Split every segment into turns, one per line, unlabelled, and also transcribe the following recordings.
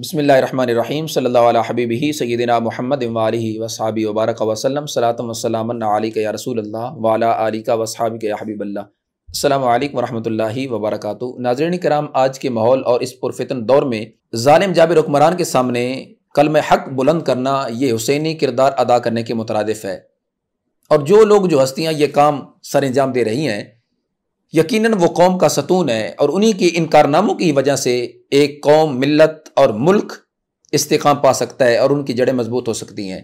बसमीम सल हबीबी सैदिना महमद वाली वसाबी वबारक वसलम सलातम वसलाम या रसूल वाला आलिक का के हबीबल्ला अल्लाम वरहमल वबरक नाजरन कराम आज के माहौल और इस पुरफितन दौर में ालिम जाबिर हुक्मरान के सामने कल में हक बुलंद करना ये हुसैनी किरदार अदा करने के मुतरदफ़ है और जो लोग जो हस्तियाँ ये काम सर अंजाम दे रही हैं यकीनन वो कौम का सतून है और उन्हीं के इन कारनामों की वजह से एक कौम मिलत और मुल्क इस्तेकाम पा सकता है और उनकी जड़ें मजबूत हो सकती हैं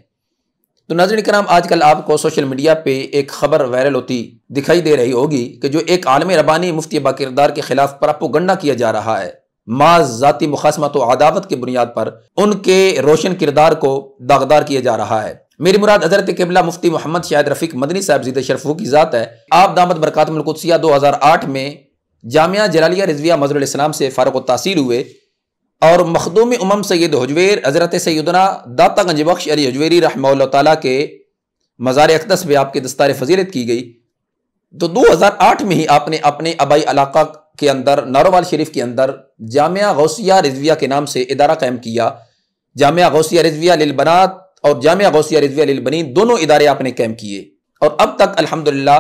तो नजर कराम आजकल आपको सोशल मीडिया पे एक खबर वायरल होती दिखाई दे रही होगी कि जो एक आलम रबानी मुफ्ती बाकिरदार के खिलाफ गंडा किया जा रहा है माज ज़ाती मुखासमत तो अदावत की बुनियाद पर उनके रोशन किरदार को दागदार किया जा रहा है मेरी मुराद हजरत किबला मुफ्ती मोहम्मद शाहिद रफीक मदनी साहब जीत शरफू की ज़ात है आप दामद बरकतमकुदसिया दो हज़ार आठ में जामिया जलालिया रिजविया मजरसलाम से फ़ारग तासीर हुए और मखदूम उमम सैद हजवेर हज़रत सैदना दाता गंज बख्श अली हजवेरी रहम के मज़ार अकदस में आपके दस्तार फजीलत की गई तो दो हज़ार आठ में ही आपने अपने आबाई इलाका के अंदर नारोवाल शरीफ के अंदर जामिया गौसिया रिजविया के नाम से इदारा कायम किया जामिया गौसिया रिजविया लिलबनात और जामिया गौसिया रिजवी बनी दोनों इदारे आपने कैम्प किए और अब तक अल्हम्दुलिल्लाह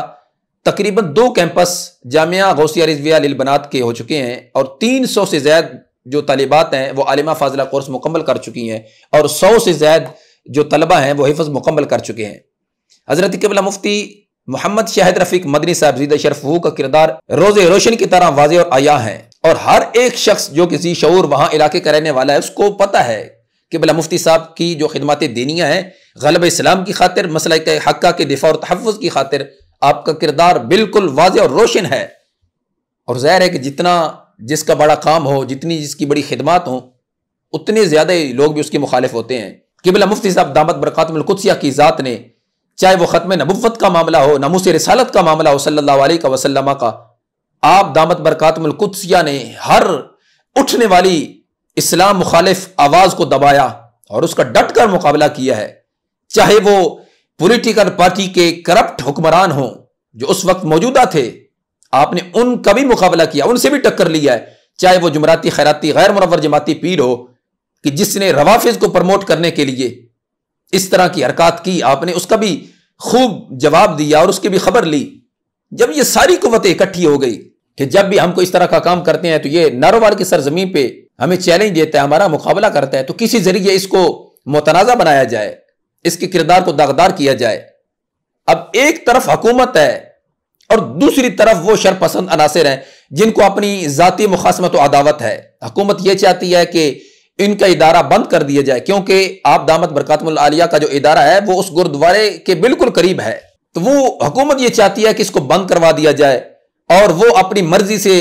तकरीबन दो कैंपस जामिया गौसिया रिजविया बनात के हो चुके हैं और तीन सौ से ज्यादा जो तलबात हैं वो आलिमा फाजिला कोर्स मुकम्मल कर चुकी हैं और सौ से ज्यादा जो तलबा हैं वो हिफज मुकम्मल कर चुके हैं हज़रत कबला मुफ्ती मोहम्मद शाहिद रफीक मदनी साहब जीद शरफू का किरदार रोज़ रोशन की तरह वाजे और आया है और हर एक शख्स जो किसी शूर वहाँ इलाके का रहने वाला है उसको पता है कि भला मुफ्ती साहब की जो खदमातें दीनियाँ हैं गलब इस्लाम की खातिर मसल हक्का के दिफा और तहफ़ की खातिर आपका किरदार बिल्कुल वाज और रोशन है और ज़ाहिर है कि जितना जिसका बड़ा काम हो जितनी जिसकी बड़ी खिदमत हो उतने ज़्यादा लोग भी उसके मुखालिफ होते हैं कि भला मुफ्ती साहब दामद बरक़ातमकुदसिया की ज़ात ने चाहे वो ख़त्म नबुफत का मामला हो नमूस रसालत का मामला हो सल्ला वसलमा का आप दामद बरक़ातमकुदसिया ने हर उठने वाली इस्लाम मुखालिफ आवाज को दबाया और उसका डट कर मुकाबला किया है चाहे वो पॉलिटिकल पार्टी के करप्ट हुक्मरान हों जो उस वक्त मौजूदा थे आपने उनका भी मुकाबला किया उनसे भी टक्कर लिया है चाहे वो जुमराती खैराती गैर मुनवर जमाती पीर हो कि जिसने रवाफिज को प्रमोट करने के लिए इस तरह की हरकत की आपने उसका भी खूब जवाब दिया और उसकी भी खबर ली जब ये सारी कुतें इकट्ठी हो गई कि जब भी हमको इस तरह का काम करते हैं तो ये नारोवार की सरजमीन पर हमें चैलेंज देता है हमारा मुकाबला करता है तो किसी जरिए इसको मुतनाज़ा बनाया जाए इसके किरदार को दागदार किया जाए अब एक तरफ हकूमत है और दूसरी तरफ वो शरपसंद अनासर हैं जिनको अपनी ज़ाती मुखासमत अदावत है हकूमत यह चाहती है कि इनका इदारा बंद कर दिया जाए क्योंकि आप दामद आलिया का जो इदारा है वो उस गुरुद्वारे के बिल्कुल करीब है तो वो हुकूमत यह चाहती है कि इसको बंद करवा दिया जाए और वो अपनी मर्जी से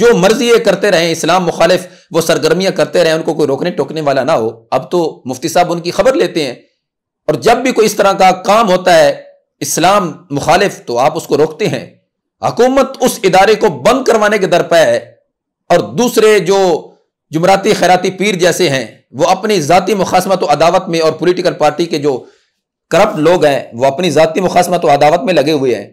जो मर्जी ये करते रहें इस्लाम मुखालिफ वो सरगर्मियां करते रहे उनको कोई रोकने टोकने वाला ना हो अब तो मुफ्ती साहब उनकी खबर लेते हैं और जब भी कोई इस तरह का काम होता है इस्लाम मुखालिफ तो आप उसको रोकते हैं हकूमत उस इदारे को बंद करवाने के दर पर है और दूसरे जो जुमराती खैराती पीर जैसे हैं वो अपनी ज़ाती मुखासमत अदावत में और पोलिटिकल पार्टी के जो करप्ट लोग हैं वो अपनी ज़ाती मुखासमत अदावत में लगे हुए हैं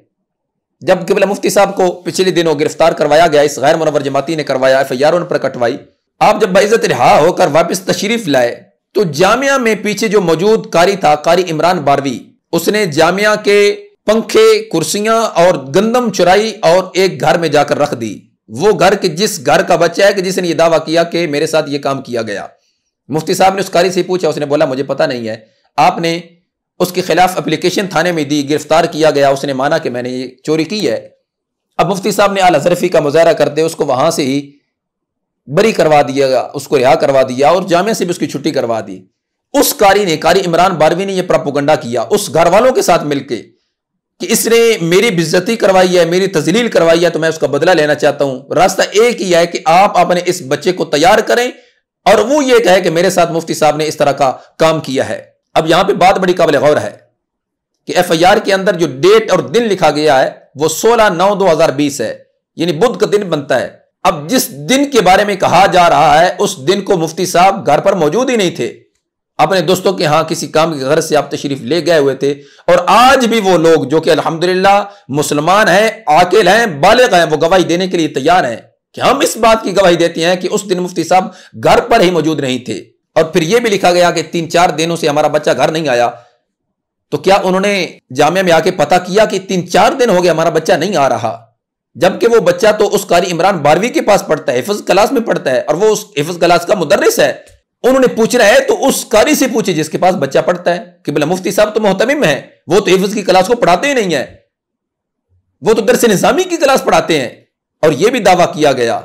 जब किबला मुफ्ती साहब को पिछले दिनों गिरफ्तार करवाया गया इस गैर मुनवर जमाती ने करवाया एफ आई आर उन पर कटवाई आप जब बाइजत रिहा होकर वापस तशरीफ लाए तो जामिया में पीछे जो मौजूद कारी था कारी इमरान बारवी उसने जामिया के पंखे कुर्सियां और गंदम चुराई और एक घर में जाकर रख दी वो घर के जिस घर का बच्चा है कि जिसने ये दावा किया कि मेरे साथ ये काम किया गया मुफ्ती साहब ने उस कारी से पूछा उसने बोला मुझे पता नहीं है आपने उसके खिलाफ अप्लीकेशन थाने में दी गिरफ्तार किया गया उसने माना कि मैंने ये चोरी की है अब मुफ्ती साहब ने आला जरफी का मुजाहरा करते उसको वहां से ही बरी करवा दिया उसको रिहा करवा दिया और जामे से भी उसकी छुट्टी करवा दी उस कारी ने कारी इमरान बारवी ने यह प्रापोगंडा किया उस घर वालों के साथ मिलकर कि इसने मेरी बिज्जती करवाई है मेरी तजलील करवाई है तो मैं उसका बदला लेना चाहता हूं रास्ता एक ही है कि आप अपने इस बच्चे को तैयार करें और वो ये कहे कि मेरे साथ मुफ्ती साहब ने इस तरह का काम किया है अब यहां पे बात बड़ी काबिल गौर है कि एफआईआर के अंदर जो डेट और दिन लिखा गया है वो 16 नौ 2020 है यानी बुध का दिन बनता है अब जिस दिन के बारे में कहा जा रहा है उस दिन को मुफ्ती साहब घर पर मौजूद ही नहीं थे अपने दोस्तों के यहां किसी काम की गरज से आप तशरीफ ले गए हुए थे और आज भी वो लोग जो कि अल्हम्दुलिल्लाह मुसलमान हैं आकिल हैं बालिग हैं वो गवाही देने के लिए तैयार हैं कि हम इस बात की गवाही देते हैं कि उस दिन मुफ्ती साहब घर पर ही मौजूद नहीं थे और फिर यह भी लिखा गया कि तीन चार दिनों से हमारा बच्चा घर नहीं आया तो क्या उन्होंने जामिया में आके पता किया कि तीन चार दिन हो गए हमारा बच्चा नहीं आ रहा जबकि वो बच्चा तो उस कारी इमरान बारहवीं के पास पढ़ता है हिफज क्लास में पढ़ता है और वो उस हिफज क्लास का मुदरस है उन्होंने पूछना है तो उस कारी से पूछे जिसके पास बच्चा पढ़ता है कि बोला मुफ्ती साहब तो मोहतमिम है वो तो हिफज की क्लास को पढ़ाते ही नहीं है वो तो दरस निजामी की क्लास पढ़ाते हैं और यह भी दावा किया गया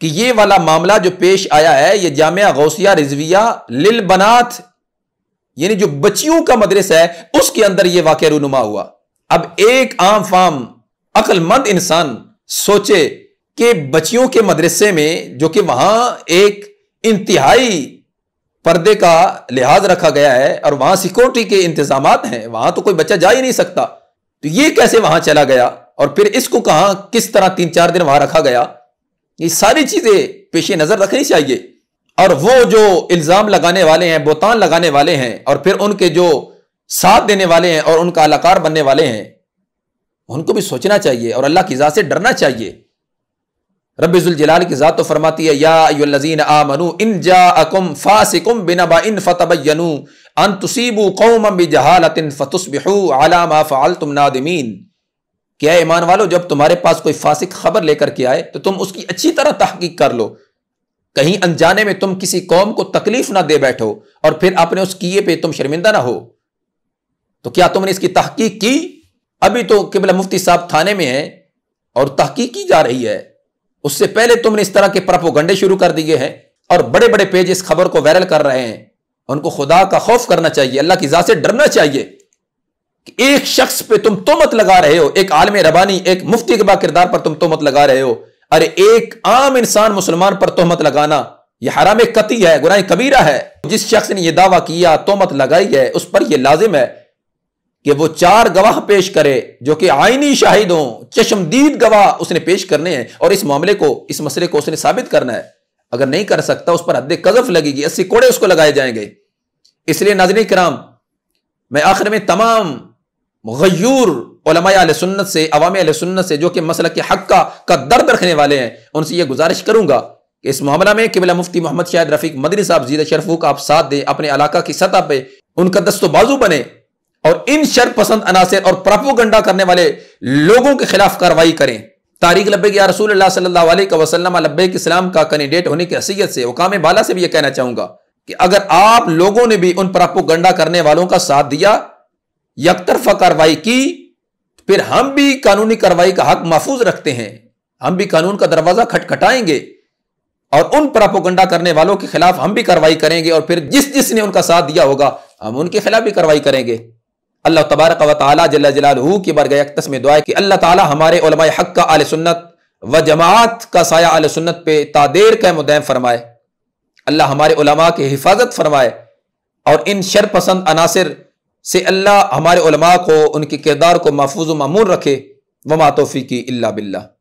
कि ये वाला मामला जो पेश आया है ये जामिया गौसिया रिजविया लिल बनाथ यानी जो बच्चियों का मदरसा है उसके अंदर यह वाक्य रूनुमा हुआ अब एक आम फाम अकलमंद इंसान सोचे कि बच्चियों के मदरसे में जो कि वहां एक इंतहाई पर्दे का लिहाज रखा गया है और वहां सिक्योरिटी के इंतजाम हैं वहां तो कोई बच्चा जा ही नहीं सकता तो ये कैसे वहां चला गया और फिर इसको कहा किस तरह तीन चार दिन वहां रखा गया ये सारी चीजें पेश नजर रखनी चाहिए और वो जो इल्जाम लगाने वाले हैं बोतान लगाने वाले हैं और फिर उनके जो साथ देने वाले हैं और उनका अलाकार बनने वाले हैं उनको भी सोचना चाहिए और अल्लाह की ज़ात से डरना चाहिए रबाल की ज़ात तो फरमाती है याजीन आ मनु इन जा अकुम फासिकुम बिना बा इन फ़तबयनु अन तुसीबू कौम बि जहालतिन फ़तुसबिहू आलामा फ़ाल तुम नादमीन क्या ईमान वालों जब तुम्हारे पास कोई फासिक खबर लेकर के आए तो तुम उसकी अच्छी तरह तहकीक कर लो कहीं अनजाने में तुम किसी कौम को तकलीफ ना दे बैठो और फिर अपने उस किए पे तुम शर्मिंदा ना हो तो क्या तुमने इसकी तहकीक की अभी तो किबला मुफ्ती साहब थाने में है और तहकीक की जा रही है उससे पहले तुमने इस तरह के प्रपोगंडे शुरू कर दिए हैं और बड़े बड़े पेज इस खबर को वायरल कर रहे हैं उनको खुदा का खौफ करना चाहिए अल्लाह की जात से डरना चाहिए कि एक शख्स पे तुम तोमत लगा रहे हो एक आलम रबानी एक मुफ्ती के किरदार पर तुम तोमत लगा रहे हो अरे एक आम इंसान मुसलमान पर तोहमत लगाना यह हराम कति है गुनाह कबीरा है जिस शख्स ने यह दावा किया तोहमत लगाई है उस पर यह लाजिम है कि वो चार गवाह पेश करे जो कि आईनी शाहिद हो चशमदीद गवाह उसने पेश करने हैं और इस मामले को इस मसले को उसने साबित करना है अगर नहीं कर सकता उस पर हद कजफ लगेगी अस्सी कोड़े उसको लगाए जाएंगे इसलिए नाजन कराम मैं आखिर में तमाम गयूर सुन्नत से अवाम सुन्नत से जो कि मसल के हक का, का दर्द रखने वाले हैं उनसे यह गुजारिश करूंगा कि इस मामला में किबला मुफ्ती मोहम्मद शाहिद रफीक मदरी साहब जीद शरफू का आप साथ दें अपने इलाका की सतह पर उनका दस्तोबाजू बने और इन शर पसंद अनासर और प्रापोगंडा करने वाले लोगों के खिलाफ कार्रवाई करें तारीख लब्बे की रसूल सल्लल्लाहु वसल्लम लब्बे इस्लाम का कैंडिडेट होने की हैसियत से वकाम बाला से भी यह कहना चाहूंगा कि अगर आप लोगों ने भी उन प्रापो गंडा करने वालों का साथ दिया यकतरफा कार्रवाई की फिर हम भी कानूनी कार्रवाई का हक महफूज रखते हैं हम भी कानून का दरवाजा खटखटाएंगे और उन प्रापोगंडा करने वालों के खिलाफ हम भी कार्रवाई करेंगे और फिर जिस जिसने उनका साथ दिया होगा हम उनके खिलाफ भी कार्रवाई करेंगे अल्लाह तबारक व ताली की बरगय अक्तस में दुआ कि अल्लाह ताला हमारे हक का आल सुन्नत व जमात का साया आल सुन्नत पे तादेर का मुदैम फरमाए अल्लाह हमारे उलमा की हिफाजत फरमाए और इन शर पसंद अनासर से अल्लाह हमारे उलमा को उनके किरदार को महफूज मामून रखे वमा तोफ़ी की अल्ला बिल्ला